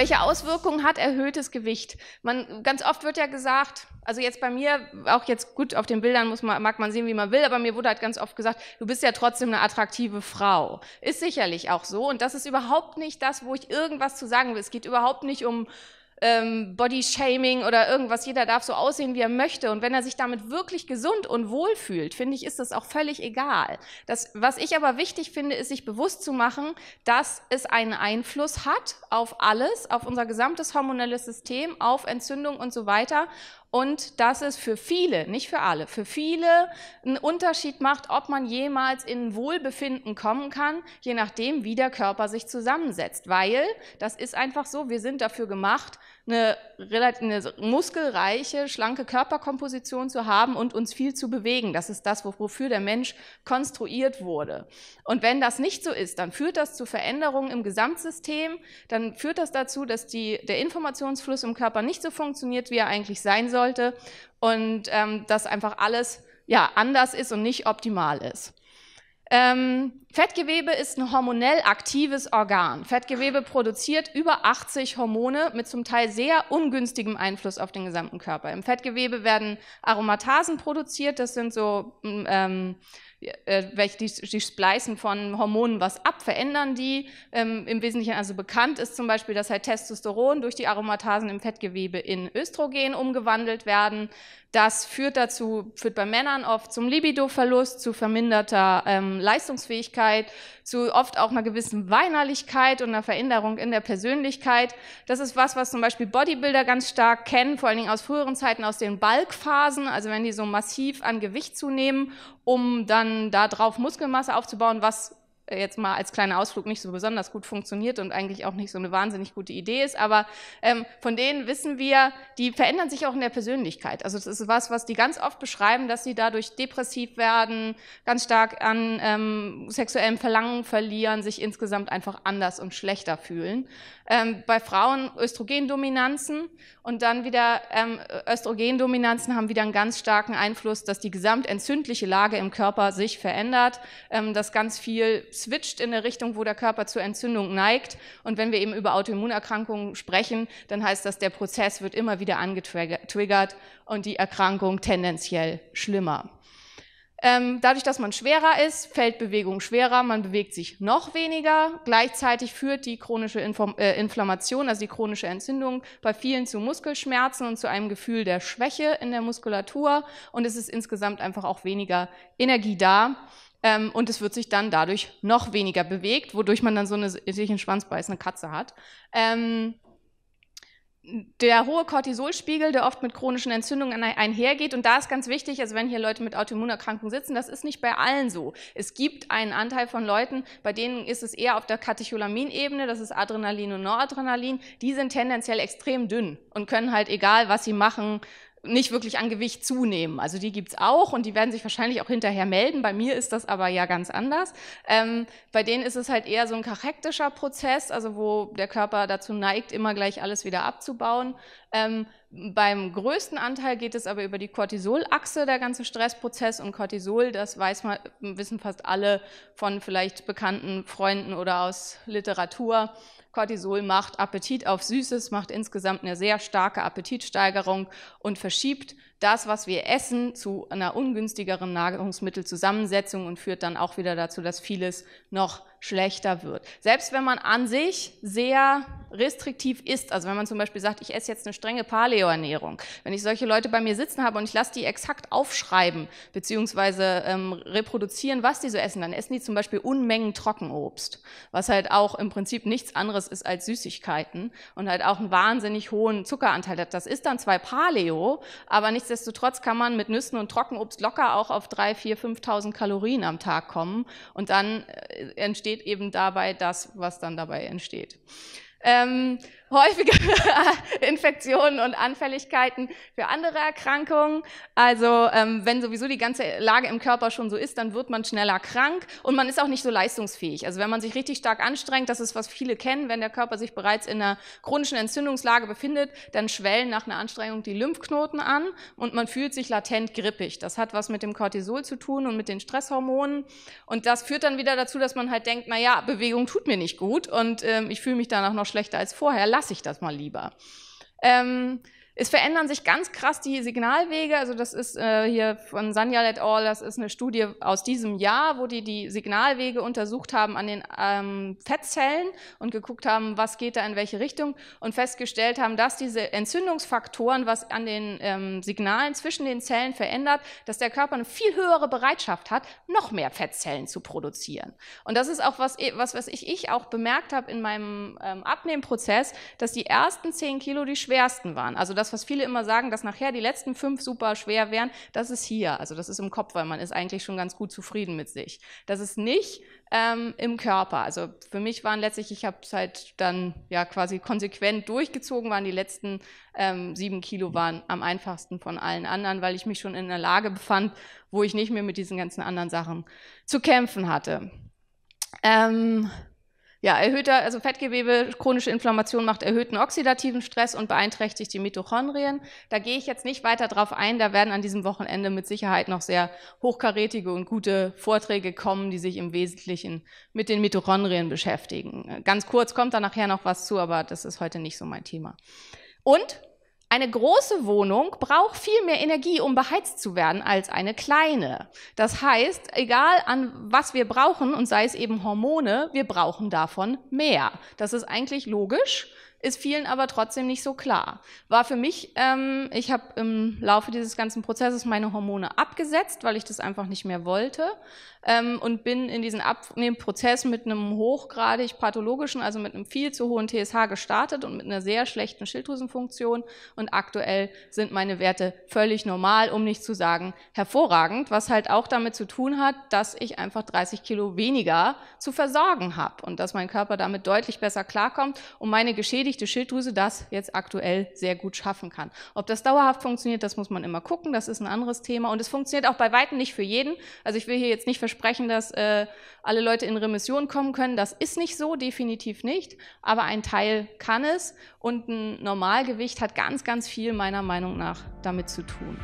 Welche Auswirkungen hat erhöhtes Gewicht? Man, ganz oft wird ja gesagt, also jetzt bei mir, auch jetzt gut auf den Bildern muss man, mag man sehen, wie man will, aber mir wurde halt ganz oft gesagt, du bist ja trotzdem eine attraktive Frau. Ist sicherlich auch so. Und das ist überhaupt nicht das, wo ich irgendwas zu sagen will. Es geht überhaupt nicht um ähm, Body-Shaming oder irgendwas. Jeder darf so aussehen, wie er möchte. Und wenn er sich damit wirklich gesund und wohl fühlt, finde ich, ist das auch völlig egal. Das, was ich aber wichtig finde, ist, sich bewusst zu machen, dass es einen Einfluss hat auf alles, auf unser gesamtes hormonelles System, auf Entzündung und so weiter. Und dass es für viele, nicht für alle, für viele einen Unterschied macht, ob man jemals in Wohlbefinden kommen kann, je nachdem, wie der Körper sich zusammensetzt. Weil, das ist einfach so, wir sind dafür gemacht, eine, relativ, eine muskelreiche, schlanke Körperkomposition zu haben und uns viel zu bewegen. Das ist das, wofür der Mensch konstruiert wurde. Und wenn das nicht so ist, dann führt das zu Veränderungen im Gesamtsystem, dann führt das dazu, dass die, der Informationsfluss im Körper nicht so funktioniert, wie er eigentlich sein sollte und ähm, dass einfach alles ja, anders ist und nicht optimal ist. Ähm, Fettgewebe ist ein hormonell aktives Organ. Fettgewebe produziert über 80 Hormone mit zum Teil sehr ungünstigem Einfluss auf den gesamten Körper. Im Fettgewebe werden Aromatasen produziert, das sind so mm, ähm, äh, welche die, die spleißen von Hormonen was ab, verändern die. Ähm, Im Wesentlichen also bekannt ist zum Beispiel, dass halt Testosteron durch die Aromatasen im Fettgewebe in Östrogen umgewandelt werden. Das führt dazu, führt bei Männern oft zum Libidoverlust, zu verminderter ähm, Leistungsfähigkeit, zu oft auch einer gewissen Weinerlichkeit und einer Veränderung in der Persönlichkeit. Das ist was, was zum Beispiel Bodybuilder ganz stark kennen, vor allen Dingen aus früheren Zeiten, aus den Balkphasen, also wenn die so massiv an Gewicht zunehmen, um dann dann darauf Muskelmasse aufzubauen, was äh, jetzt mal als kleiner Ausflug nicht so besonders gut funktioniert und eigentlich auch nicht so eine wahnsinnig gute Idee ist. Aber ähm, von denen wissen wir, die verändern sich auch in der Persönlichkeit. Also das ist was, was die ganz oft beschreiben, dass sie dadurch depressiv werden, ganz stark an ähm, sexuellem Verlangen verlieren, sich insgesamt einfach anders und schlechter fühlen ähm, bei Frauen Östrogendominanzen und dann wieder ähm, Östrogendominanzen haben wieder einen ganz starken Einfluss, dass die gesamtentzündliche Lage im Körper sich verändert, ähm, dass ganz viel switcht in der Richtung, wo der Körper zur Entzündung neigt. Und wenn wir eben über Autoimmunerkrankungen sprechen, dann heißt das, der Prozess wird immer wieder angetriggert und die Erkrankung tendenziell schlimmer. Ähm, dadurch, dass man schwerer ist, fällt Bewegung schwerer, man bewegt sich noch weniger. Gleichzeitig führt die chronische Inform äh, Inflammation, also die chronische Entzündung, bei vielen zu Muskelschmerzen und zu einem Gefühl der Schwäche in der Muskulatur. Und es ist insgesamt einfach auch weniger Energie da. Ähm, und es wird sich dann dadurch noch weniger bewegt, wodurch man dann so eine sich in Schwanz beißende Katze hat. Ähm, der hohe Cortisolspiegel, der oft mit chronischen Entzündungen einhergeht. Und da ist ganz wichtig, also wenn hier Leute mit Autoimmunerkrankungen sitzen, das ist nicht bei allen so. Es gibt einen Anteil von Leuten, bei denen ist es eher auf der Katecholaminebene, das ist Adrenalin und Noradrenalin. Die sind tendenziell extrem dünn und können halt, egal was sie machen, nicht wirklich an Gewicht zunehmen. Also die gibt's auch und die werden sich wahrscheinlich auch hinterher melden. Bei mir ist das aber ja ganz anders. Ähm, bei denen ist es halt eher so ein karaktischer Prozess, also wo der Körper dazu neigt, immer gleich alles wieder abzubauen. Ähm, beim größten Anteil geht es aber über die Cortisolachse, der ganze Stressprozess. Und Cortisol, das weiß man, wissen fast alle von vielleicht bekannten Freunden oder aus Literatur. Cortisol macht Appetit auf Süßes, macht insgesamt eine sehr starke Appetitsteigerung und verschiebt das, was wir essen, zu einer ungünstigeren Nahrungsmittelzusammensetzung und führt dann auch wieder dazu, dass vieles noch schlechter wird. Selbst wenn man an sich sehr restriktiv isst, also wenn man zum Beispiel sagt, ich esse jetzt eine strenge Paleo-Ernährung, wenn ich solche Leute bei mir sitzen habe und ich lasse die exakt aufschreiben beziehungsweise ähm, reproduzieren, was die so essen, dann essen die zum Beispiel Unmengen Trockenobst, was halt auch im Prinzip nichts anderes ist als Süßigkeiten und halt auch einen wahnsinnig hohen Zuckeranteil hat. Das ist dann zwar Paleo, aber nichts Nichtsdestotrotz kann man mit Nüssen und Trockenobst locker auch auf 3.000, 4.000, 5.000 Kalorien am Tag kommen. Und dann äh, entsteht eben dabei das, was dann dabei entsteht. Ähm, häufige Infektionen und Anfälligkeiten für andere Erkrankungen. Also ähm, wenn sowieso die ganze Lage im Körper schon so ist, dann wird man schneller krank und man ist auch nicht so leistungsfähig. Also wenn man sich richtig stark anstrengt, das ist, was viele kennen, wenn der Körper sich bereits in einer chronischen Entzündungslage befindet, dann schwellen nach einer Anstrengung die Lymphknoten an und man fühlt sich latent grippig. Das hat was mit dem Cortisol zu tun und mit den Stresshormonen. Und das führt dann wieder dazu, dass man halt denkt, na ja, Bewegung tut mir nicht gut und ähm, ich fühle mich danach noch schlechter als vorher lasse ich das mal lieber. Ähm, es verändern sich ganz krass die Signalwege. Also das ist äh, hier von Sanyal et al., das ist eine Studie aus diesem Jahr, wo die die Signalwege untersucht haben an den ähm, Fettzellen und geguckt haben, was geht da in welche Richtung und festgestellt haben, dass diese Entzündungsfaktoren, was an den ähm, Signalen zwischen den Zellen verändert, dass der Körper eine viel höhere Bereitschaft hat, noch mehr Fettzellen zu produzieren. Und das ist auch was, e, was, was ich, ich auch bemerkt habe in meinem ähm, Abnehmprozess, dass die ersten zehn Kilo die schwersten waren. Also das, was viele immer sagen, dass nachher die letzten fünf super schwer wären, das ist hier. Also das ist im Kopf, weil man ist eigentlich schon ganz gut zufrieden mit sich. Das ist nicht ähm, im Körper. Also für mich waren letztlich, ich habe es halt dann ja quasi konsequent durchgezogen, waren die letzten ähm, sieben Kilo waren am einfachsten von allen anderen, weil ich mich schon in einer Lage befand, wo ich nicht mehr mit diesen ganzen anderen Sachen zu kämpfen hatte. Ähm, ja, erhöhter, also Fettgewebe, chronische Inflammation macht erhöhten oxidativen Stress und beeinträchtigt die Mitochondrien. Da gehe ich jetzt nicht weiter drauf ein. Da werden an diesem Wochenende mit Sicherheit noch sehr hochkarätige und gute Vorträge kommen, die sich im Wesentlichen mit den Mitochondrien beschäftigen. Ganz kurz kommt da nachher noch was zu, aber das ist heute nicht so mein Thema. Und eine große Wohnung braucht viel mehr Energie, um beheizt zu werden, als eine kleine. Das heißt, egal an was wir brauchen, und sei es eben Hormone, wir brauchen davon mehr. Das ist eigentlich logisch ist vielen aber trotzdem nicht so klar. War für mich, ähm, ich habe im Laufe dieses ganzen Prozesses meine Hormone abgesetzt, weil ich das einfach nicht mehr wollte ähm, und bin in diesen Abnehmprozess mit einem hochgradig pathologischen, also mit einem viel zu hohen TSH gestartet und mit einer sehr schlechten Schilddrüsenfunktion und aktuell sind meine Werte völlig normal, um nicht zu sagen hervorragend, was halt auch damit zu tun hat, dass ich einfach 30 Kilo weniger zu versorgen habe und dass mein Körper damit deutlich besser klarkommt und meine Geschädigung geschädigte Schilddrüse das jetzt aktuell sehr gut schaffen kann. Ob das dauerhaft funktioniert, das muss man immer gucken, das ist ein anderes Thema. Und es funktioniert auch bei Weitem nicht für jeden. Also ich will hier jetzt nicht versprechen, dass äh, alle Leute in Remission kommen können. Das ist nicht so, definitiv nicht. Aber ein Teil kann es und ein Normalgewicht hat ganz, ganz viel meiner Meinung nach damit zu tun.